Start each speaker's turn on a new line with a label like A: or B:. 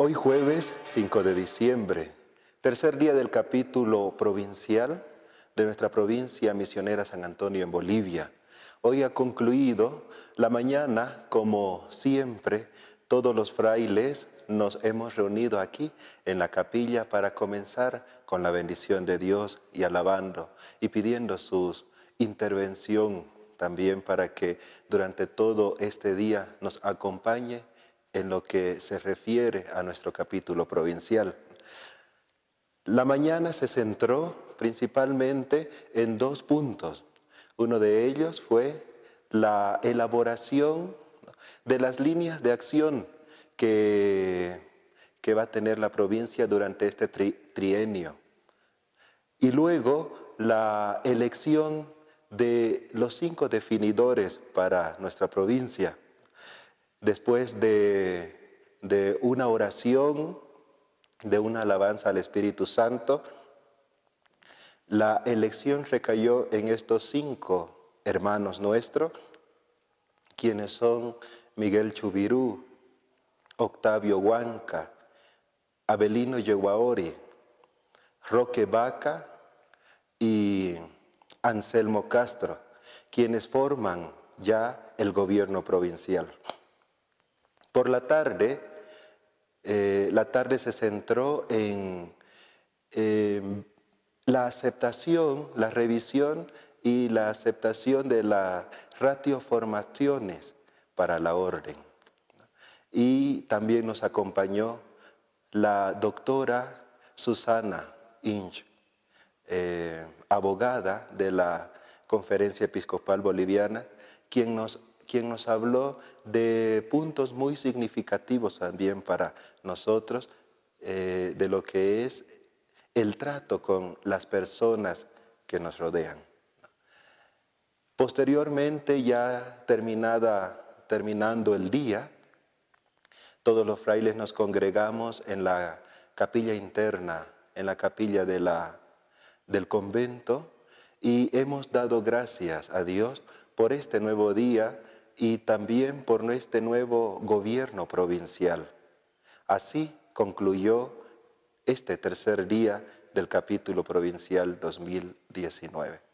A: Hoy jueves 5 de diciembre, tercer día del capítulo provincial de nuestra provincia misionera San Antonio en Bolivia. Hoy ha concluido la mañana, como siempre, todos los frailes nos hemos reunido aquí en la capilla para comenzar con la bendición de Dios y alabando y pidiendo su intervención también para que durante todo este día nos acompañe en lo que se refiere a nuestro capítulo provincial. La mañana se centró principalmente en dos puntos. Uno de ellos fue la elaboración de las líneas de acción que, que va a tener la provincia durante este trienio. Y luego la elección de los cinco definidores para nuestra provincia después de, una oración, de una alabanza al Espíritu Santo, la elección recayó en estos cinco hermanos nuestros, quienes son Miguel Chubirú, Octavio Huanca, Abelino Yeguaori, Roque Baca y Anselmo Castro, quienes forman ya el gobierno provincial. Por la tarde, eh, la tarde se centró en em, la aceptación, la revisión y la aceptación de las ratioformaciones para la orden. Y también nos acompañó la doctora Susana Inch, eh, abogada de la Conferencia Episcopal Boliviana, quien nos quien nos habló de puntos muy significativos también para nosotros, eh, de lo que es el trato con las personas que nos rodean. Posteriormente, ya terminada, terminando el día, todos los frailes nos congregamos en la capilla interna, en la capilla de la, del convento, y hemos dado gracias a Dios por este nuevo día y también por este nuevo gobierno provincial. Así concluyó este tercer día del capítulo provincial 2019.